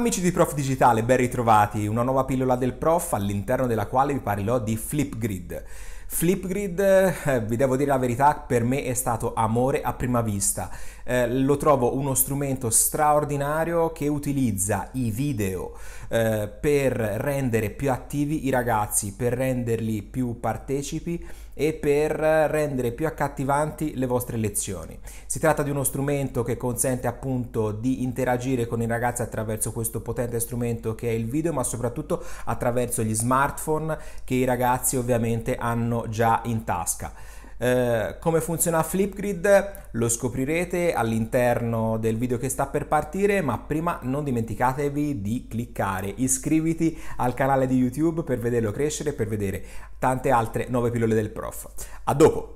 Amici di Prof Digitale, ben ritrovati, una nuova pillola del Prof all'interno della quale vi parlerò di Flipgrid. Flipgrid, eh, vi devo dire la verità, per me è stato amore a prima vista. Eh, lo trovo uno strumento straordinario che utilizza i video eh, per rendere più attivi i ragazzi, per renderli più partecipi e per rendere più accattivanti le vostre lezioni. Si tratta di uno strumento che consente appunto di interagire con i ragazzi attraverso questo potente strumento che è il video, ma soprattutto attraverso gli smartphone che i ragazzi ovviamente hanno già in tasca. Eh, come funziona Flipgrid lo scoprirete all'interno del video che sta per partire, ma prima non dimenticatevi di cliccare, iscriviti al canale di YouTube per vederlo crescere e per vedere tante altre nuove pillole del prof. A dopo!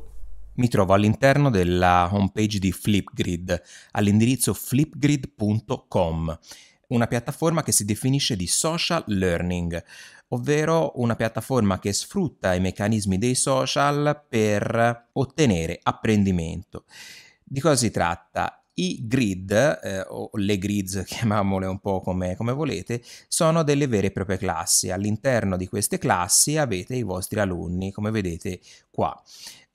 Mi trovo all'interno della homepage di Flipgrid, all'indirizzo flipgrid.com una piattaforma che si definisce di social learning ovvero una piattaforma che sfrutta i meccanismi dei social per ottenere apprendimento. Di cosa si tratta? I grid, eh, o le grids, chiamiamole un po' come, come, volete, sono delle vere e proprie classi. All'interno di queste classi avete i vostri alunni, come vedete qua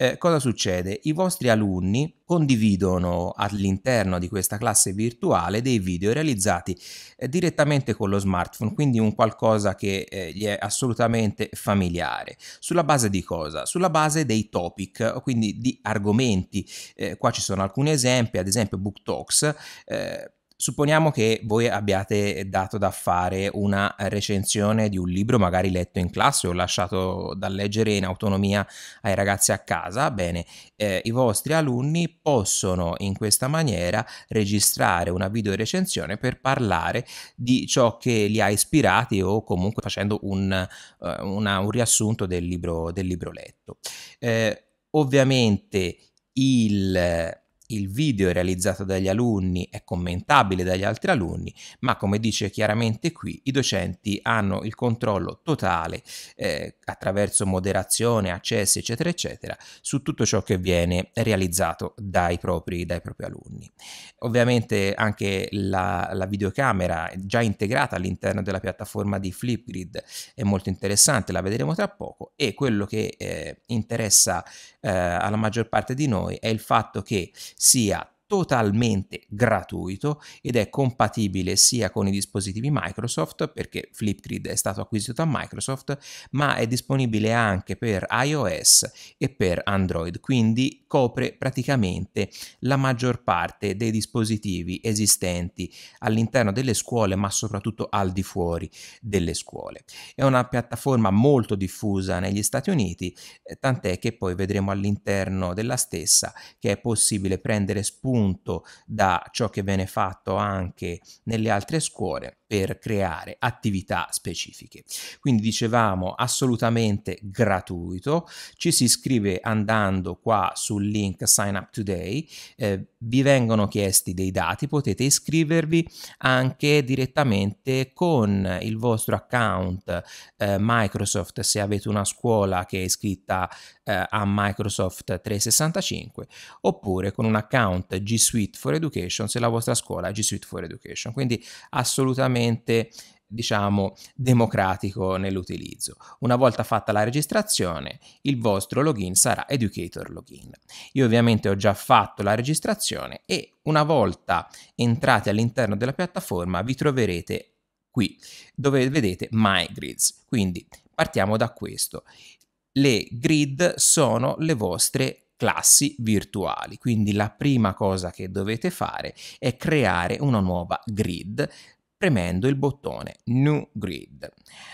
eh, cosa succede? I vostri alunni condividono all'interno di questa classe virtuale dei video realizzati eh, direttamente con lo smartphone, quindi un qualcosa che eh, gli è assolutamente familiare. Sulla base di cosa? Sulla base dei topic, quindi di argomenti. Eh, qua ci sono alcuni esempi, ad esempio BookTalks eh, Supponiamo che voi abbiate dato da fare una recensione di un libro magari letto in classe o lasciato da leggere in autonomia ai ragazzi a casa, bene, eh, i vostri alunni possono in questa maniera registrare una video recensione per parlare di ciò che li ha ispirati o comunque facendo un, uh, una, un riassunto del libro, del libro letto. Eh, ovviamente il il video realizzato dagli alunni è commentabile dagli altri alunni, ma come dice chiaramente qui, i docenti hanno il controllo totale eh, attraverso moderazione, accessi, eccetera, eccetera, su tutto ciò che viene realizzato dai propri, dai propri alunni. Ovviamente anche la, la videocamera già integrata all'interno della piattaforma di Flipgrid è molto interessante, la vedremo tra poco, e quello che eh, interessa eh, alla maggior parte di noi è il fatto che 是啊。totalmente gratuito ed è compatibile sia con i dispositivi Microsoft perché Flipgrid è stato acquisito da Microsoft ma è disponibile anche per iOS e per Android quindi copre praticamente la maggior parte dei dispositivi esistenti all'interno delle scuole ma soprattutto al di fuori delle scuole è una piattaforma molto diffusa negli Stati Uniti eh, tant'è che poi vedremo all'interno della stessa che è possibile prendere spunto spunto da ciò che viene fatto anche nelle altre scuole per creare attività specifiche. Quindi dicevamo assolutamente gratuito, ci si iscrive andando qua sul link Sign Up Today, eh, vi vengono chiesti dei dati, potete iscrivervi anche direttamente con il vostro account eh, Microsoft se avete una scuola che è iscritta eh, a Microsoft 365 oppure con un account G Suite for Education se la vostra scuola è G Suite for Education. Quindi assolutamente estremamente diciamo democratico nell'utilizzo. Una volta fatta la registrazione, il vostro login sarà Educator Login. Io ovviamente ho già fatto la registrazione e una volta entrati all'interno della piattaforma vi troverete qui dove vedete My Grids. Quindi partiamo da questo. Le grid sono le vostre classi virtuali. Quindi la prima cosa che dovete fare è creare una nuova grid premendo il bottone New Grid.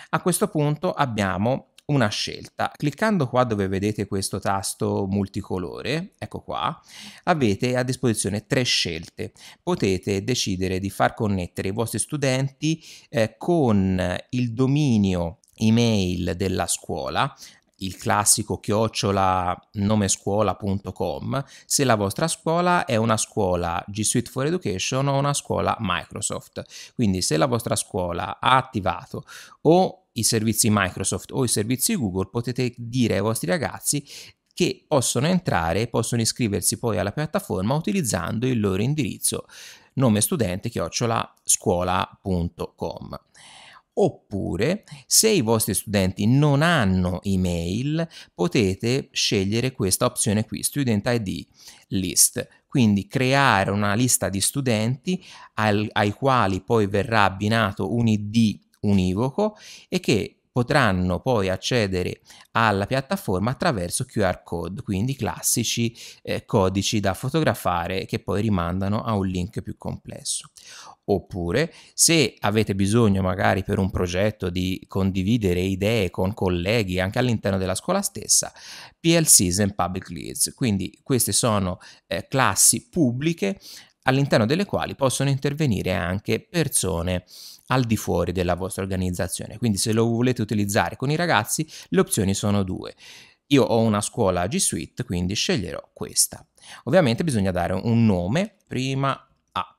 A questo punto abbiamo una scelta. Cliccando qua dove vedete questo tasto multicolore, ecco qua, avete a disposizione tre scelte. Potete decidere di far connettere i vostri studenti eh, con il dominio email della scuola il classico chiocciola nomescuola.com se la vostra scuola è una scuola G Suite for Education o una scuola Microsoft. Quindi se la vostra scuola ha attivato o i servizi Microsoft o i servizi Google potete dire ai vostri ragazzi che possono entrare e possono iscriversi poi alla piattaforma utilizzando il loro indirizzo nome studente chiocciola scuola.com. Oppure, se i vostri studenti non hanno email, potete scegliere questa opzione qui, Student ID List. Quindi creare una lista di studenti al, ai quali poi verrà abbinato un ID univoco e che potranno poi accedere alla piattaforma attraverso QR code, quindi classici eh, codici da fotografare che poi rimandano a un link più complesso. Oppure, se avete bisogno magari per un progetto di condividere idee con colleghi anche all'interno della scuola stessa, PLCs and Public Leads, quindi queste sono eh, classi pubbliche all'interno delle quali possono intervenire anche persone al di fuori della vostra organizzazione. Quindi se lo volete utilizzare con i ragazzi, le opzioni sono due. Io ho una scuola G Suite, quindi sceglierò questa. Ovviamente bisogna dare un nome prima a.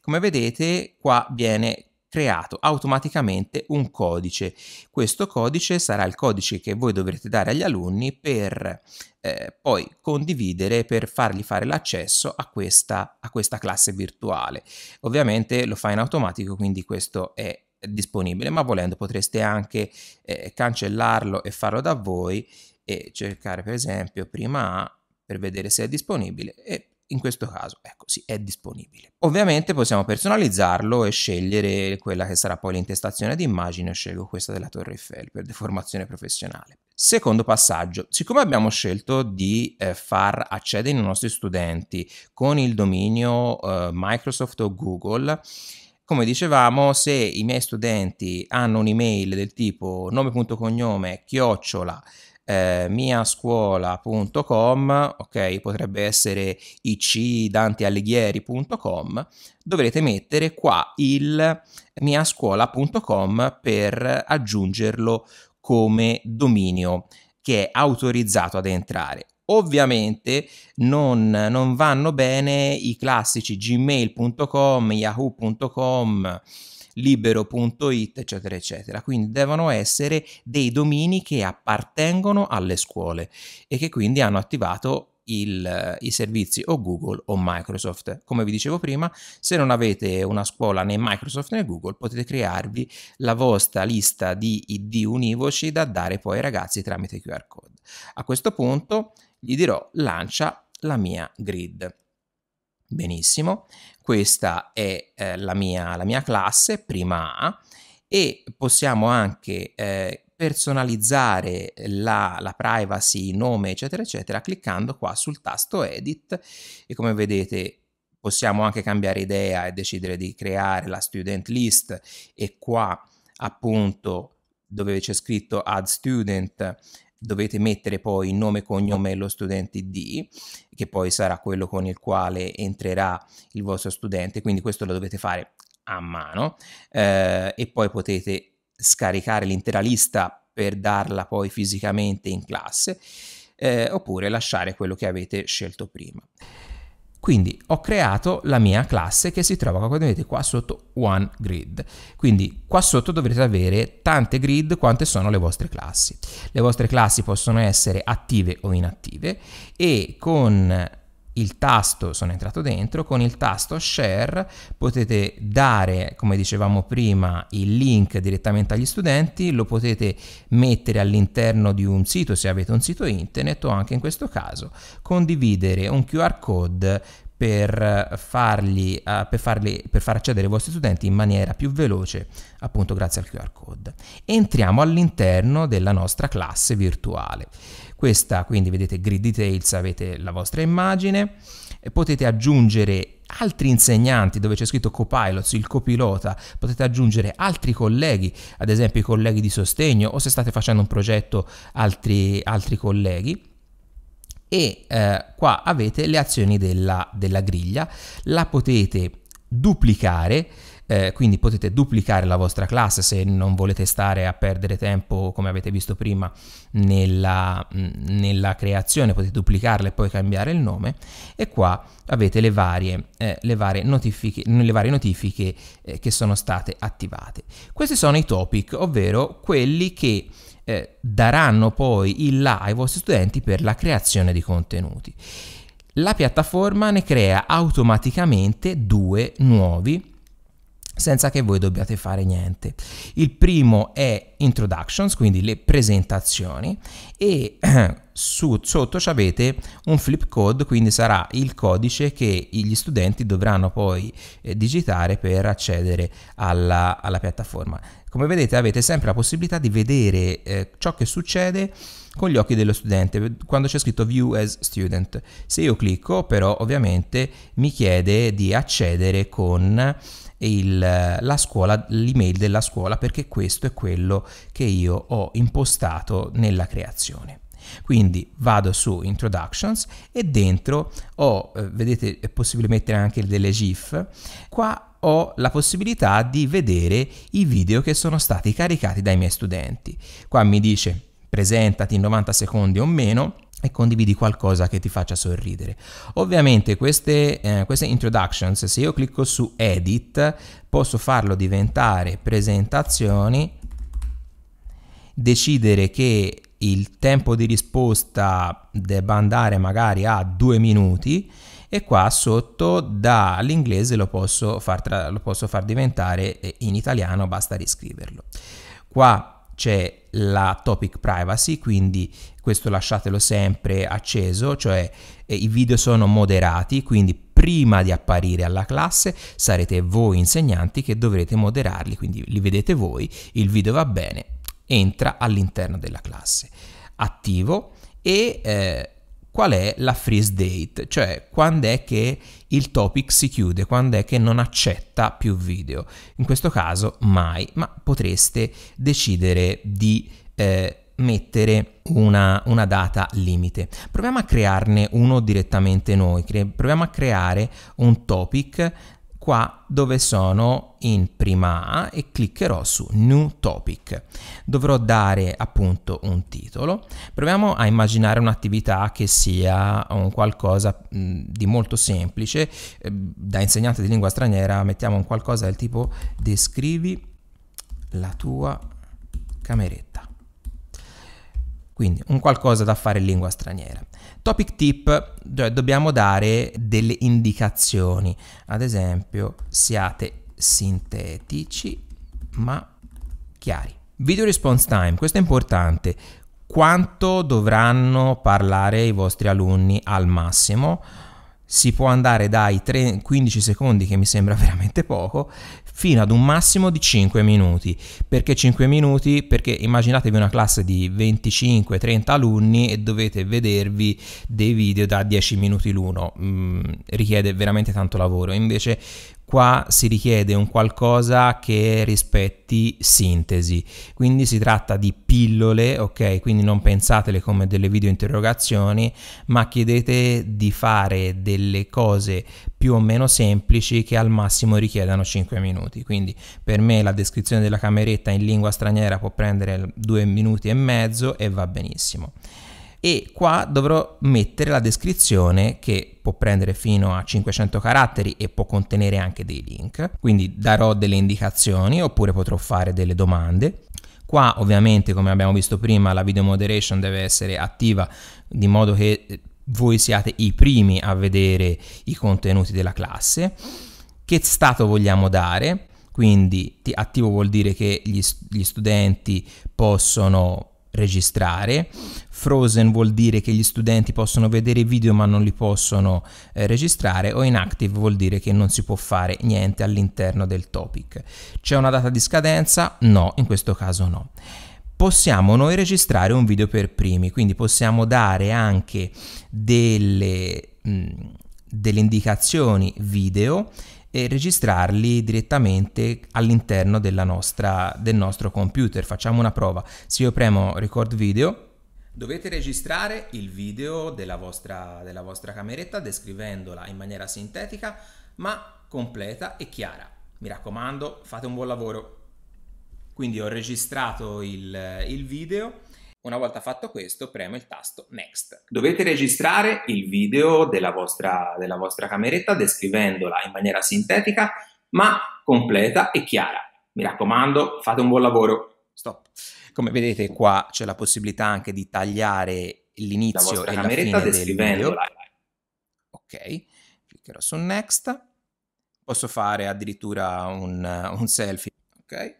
Come vedete qua viene creato automaticamente un codice. Questo codice sarà il codice che voi dovrete dare agli alunni per eh, poi condividere, per fargli fare l'accesso a questa, a questa classe virtuale. Ovviamente lo fa in automatico, quindi questo è disponibile, ma volendo potreste anche eh, cancellarlo e farlo da voi e cercare per esempio prima A per vedere se è disponibile e in questo caso ecco, sì, è disponibile. Ovviamente possiamo personalizzarlo e scegliere quella che sarà poi l'intestazione di immagine, scelgo questa della Torre Eiffel per deformazione professionale. Secondo passaggio, siccome abbiamo scelto di eh, far accedere i nostri studenti con il dominio eh, Microsoft o Google, come dicevamo, se i miei studenti hanno un'email del tipo nome.cognome chiocciola eh, miascuola.com, ok, potrebbe essere icdantealighieri.com, dovrete mettere qua il miascuola.com per aggiungerlo come dominio che è autorizzato ad entrare. Ovviamente non, non vanno bene i classici gmail.com, yahoo.com, libero.it, eccetera, eccetera. Quindi devono essere dei domini che appartengono alle scuole e che quindi hanno attivato il, i servizi o Google o Microsoft. Come vi dicevo prima, se non avete una scuola né Microsoft né Google, potete crearvi la vostra lista di ID univoci da dare poi ai ragazzi tramite QR code. A questo punto gli dirò lancia la mia grid. Benissimo, questa è eh, la, mia, la, mia, classe, prima A, e possiamo anche eh, personalizzare la, la, privacy, nome, eccetera, eccetera, cliccando qua sul tasto Edit e come vedete possiamo anche cambiare idea e decidere di creare la student list e qua appunto dove c'è scritto add student dovete mettere poi nome e cognome dello studente ID, che poi sarà quello con il quale entrerà il vostro studente, quindi questo lo dovete fare a mano eh, e poi potete scaricare l'intera lista per darla poi fisicamente in classe eh, oppure lasciare quello che avete scelto prima. Quindi ho creato la mia classe che si trova, come vedete qua sotto, one grid. Quindi qua sotto dovrete avere tante grid quante sono le vostre classi. Le vostre classi possono essere attive o inattive e con il tasto, sono entrato dentro, con il tasto share potete dare, come dicevamo prima, il link direttamente agli studenti, lo potete mettere all'interno di un sito se avete un sito internet o anche in questo caso condividere un QR code per farli, uh, eh, per, farli, per, far accedere i vostri studenti in maniera più veloce, appunto grazie al QR code. Entriamo all'interno della nostra classe virtuale. Questa quindi vedete grid details, avete la vostra immagine, potete aggiungere altri insegnanti dove c'è scritto copilot il copilota, potete aggiungere altri colleghi, ad esempio i colleghi di sostegno o se state facendo un progetto altri, altri colleghi e eh, qua avete le azioni della, della griglia, la potete duplicare eh, quindi potete duplicare la vostra classe se non volete stare a perdere tempo come avete visto prima nella, nella creazione, potete duplicarla e poi cambiare il nome e qua avete le varie, eh, le varie notifiche, le varie notifiche eh, che sono state attivate. Questi sono i topic, ovvero quelli che eh, daranno poi il là ai vostri studenti per la creazione di contenuti. La piattaforma ne crea automaticamente due nuovi senza che voi dobbiate fare niente. Il primo è introductions, quindi le presentazioni e su, sotto avete un flip code, quindi sarà il codice che gli studenti dovranno poi eh, digitare per accedere alla, alla, piattaforma. Come vedete avete sempre la possibilità di vedere eh, ciò che succede con gli occhi dello studente quando c'è scritto view as student se io clicco però ovviamente mi chiede di accedere con il, la scuola, l'email della scuola perché questo è quello che io ho impostato nella creazione. Quindi vado su Introductions e dentro ho, eh, vedete, è eh, possibile mettere anche delle GIF, qua ho la possibilità di vedere i video che sono stati caricati dai miei studenti. Qua mi dice presentati in 90 secondi o meno e condividi qualcosa che ti faccia sorridere. Ovviamente queste, eh, queste introductions, se io clicco su edit, posso farlo diventare presentazioni, decidere che il tempo di risposta debba andare magari a due minuti e qua sotto dall'inglese lo, posso far, lo posso far diventare eh, in italiano, basta riscriverlo. Qua c'è la topic privacy, quindi questo lasciatelo sempre acceso, cioè eh, i video sono moderati, quindi prima di apparire alla classe sarete voi insegnanti che dovrete moderarli, quindi li vedete voi, il video va bene, entra all'interno della classe. Attivo e eh, qual è la freeze date, cioè quando è che il topic si chiude, quando è che non accetta più video. In questo caso mai, ma potreste decidere di eh, mettere una, una, data limite. Proviamo a crearne uno direttamente noi, proviamo a creare un topic qua dove sono in prima A e cliccherò su New Topic. Dovrò dare appunto un titolo. Proviamo a immaginare un'attività che sia un qualcosa mm, di molto semplice. Eh, da insegnante di lingua straniera mettiamo un qualcosa del tipo descrivi la tua cameretta quindi un qualcosa da fare in lingua straniera. Topic tip, cioè dobbiamo dare delle indicazioni, ad esempio siate sintetici ma chiari. Video response time, questo è importante, quanto dovranno parlare i vostri alunni al massimo? si può andare dai 3, 15 secondi, che mi sembra veramente poco, fino ad un massimo di 5 minuti. Perché 5 minuti? Perché immaginatevi una classe di 25-30 alunni e dovete vedervi dei video da 10 minuti l'uno, mm, richiede veramente tanto lavoro. Invece Qua si richiede un qualcosa che rispetti sintesi, quindi si tratta di pillole, ok? Quindi non pensatele come delle video interrogazioni, ma chiedete di fare delle cose più o meno semplici che al massimo richiedano 5 minuti. Quindi per me la descrizione della cameretta in lingua straniera può prendere 2 minuti e mezzo e va benissimo e qua dovrò mettere la descrizione che può prendere fino a 500 caratteri e può contenere anche dei link, quindi darò delle indicazioni oppure potrò fare delle domande. Qua ovviamente come abbiamo visto prima la video moderation deve essere attiva di modo che eh, voi siate i primi a vedere i contenuti della classe. Che stato vogliamo dare? Quindi attivo vuol dire che gli, gli studenti possono registrare, frozen vuol dire che gli studenti possono vedere i video ma non li possono eh, registrare o inactive vuol dire che non si può fare niente all'interno del topic. C'è una data di scadenza? No, in questo caso no. Possiamo noi registrare un video per primi, quindi possiamo dare anche delle, mh, mm, delle indicazioni video e registrarli direttamente all'interno nostra, del nostro computer. Facciamo una prova. Se io premo record video, Dovete registrare il video della vostra, della vostra, cameretta descrivendola in maniera sintetica ma completa e chiara. Mi raccomando, fate un buon lavoro. Quindi ho registrato il, il video una volta fatto questo, premo il tasto Next. Dovete registrare il video della vostra, della vostra cameretta descrivendola in maniera sintetica ma completa e chiara. Mi raccomando, fate un buon lavoro. Stop. Come vedete qua c'è la possibilità anche di tagliare l'inizio e la fine del video. Ok, cliccherò su Next. Posso fare addirittura un, un selfie. Ok.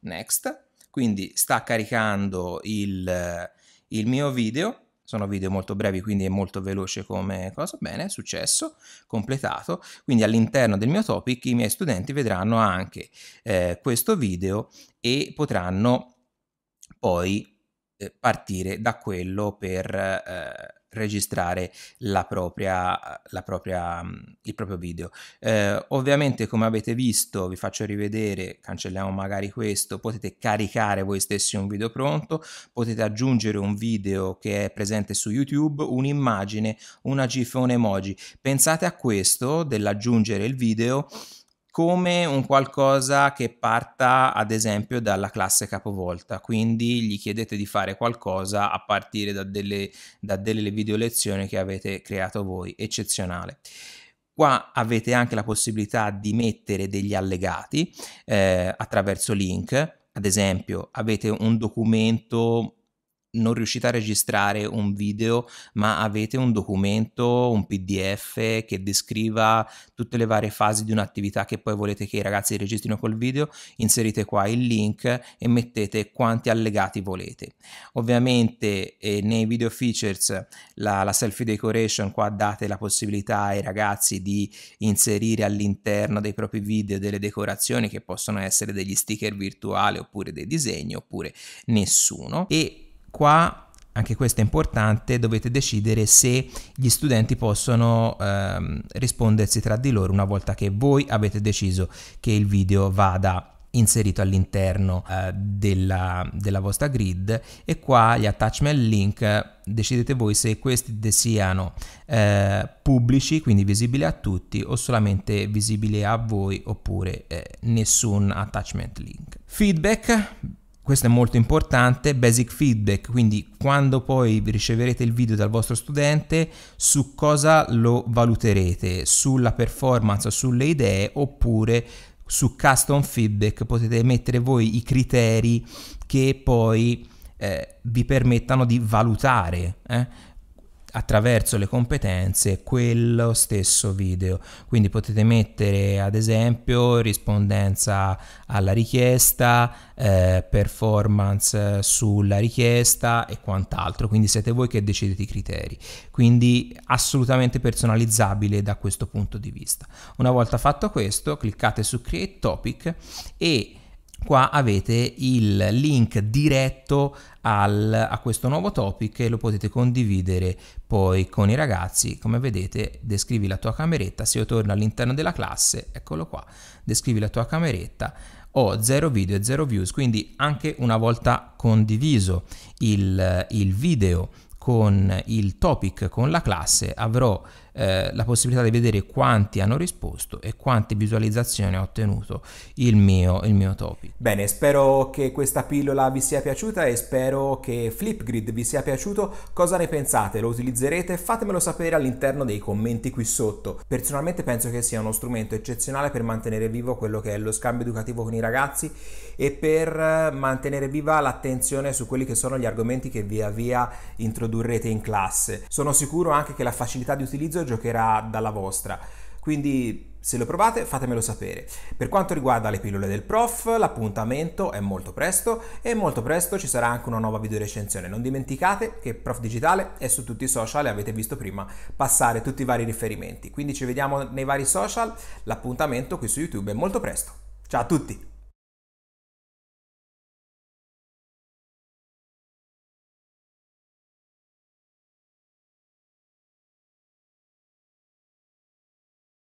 Next quindi sta caricando il, il mio video sono video molto brevi quindi è molto veloce come cosa bene successo completato quindi all'interno del mio topic i miei studenti vedranno anche eh, questo video e potranno poi eh, partire da quello per eh, registrare la propria, la propria, mm, il proprio video. Eh, ovviamente come avete visto, vi faccio rivedere, cancelliamo magari questo, potete caricare voi stessi un video pronto, potete aggiungere un video che è presente su YouTube, un'immagine, una GIF o un emoji. Pensate a questo dell'aggiungere il video come un qualcosa che parta ad esempio dalla classe capovolta, quindi gli chiedete di fare qualcosa a partire da delle, da delle video lezioni che avete creato voi, eccezionale. Qua avete anche la possibilità di mettere degli allegati eh, attraverso link, ad esempio avete un documento non riuscite a registrare un video, ma avete un documento, un PDF che descriva tutte le varie fasi di un'attività che poi volete che i ragazzi registrino col video, inserite qua il link e mettete quanti allegati volete. Ovviamente eh, nei video features la, la selfie decoration qua date la possibilità ai ragazzi di inserire all'interno dei propri video delle decorazioni che possono essere degli sticker virtuali oppure dei disegni oppure nessuno e Qua, anche questo è importante, dovete decidere se gli studenti possono ehm, rispondersi tra di loro una volta che voi avete deciso che il video vada inserito all'interno eh, della, della, vostra grid e qua gli attachment link decidete voi se questi siano eh, pubblici quindi visibili a tutti o solamente visibili a voi oppure eh, nessun attachment link feedback questo è molto importante, basic feedback, quindi quando poi riceverete il video dal vostro studente, su cosa lo valuterete, sulla performance, sulle idee oppure su custom feedback potete mettere voi i criteri che poi eh, vi permettano di valutare. Eh? attraverso le competenze quello stesso video quindi potete mettere ad esempio rispondenza alla richiesta eh, performance sulla richiesta e quant'altro quindi siete voi che decidete i criteri quindi assolutamente personalizzabile da questo punto di vista una volta fatto questo cliccate su create topic e qua avete il link diretto al, a questo nuovo topic e lo potete condividere poi con i ragazzi come vedete descrivi la tua cameretta se io torno all'interno della classe eccolo qua descrivi la tua cameretta ho 0 video e 0 views quindi anche una volta condiviso il, il video con il topic con la classe avrò eh, la possibilità di vedere quanti hanno risposto e quante visualizzazioni ha ottenuto il mio, il mio topic. Bene, spero che questa pillola vi sia piaciuta e spero che Flipgrid vi sia piaciuto. Cosa ne pensate? Lo utilizzerete? Fatemelo sapere all'interno dei commenti qui sotto. Personalmente penso che sia uno strumento eccezionale per mantenere vivo quello che è lo scambio educativo con i ragazzi e per eh, mantenere viva l'attenzione su quelli che sono gli argomenti che via via introdurrete in classe. Sono sicuro anche che la facilità di utilizzo Lazio giocherà dalla vostra. Quindi se lo provate fatemelo sapere. Per quanto riguarda le pillole del prof, l'appuntamento è molto presto e molto presto ci sarà anche una nuova videorecensione. Non dimenticate che Prof Digitale è su tutti i social e avete visto prima passare tutti i vari riferimenti. Quindi ci vediamo nei vari social, l'appuntamento qui su YouTube è molto presto. Ciao a tutti!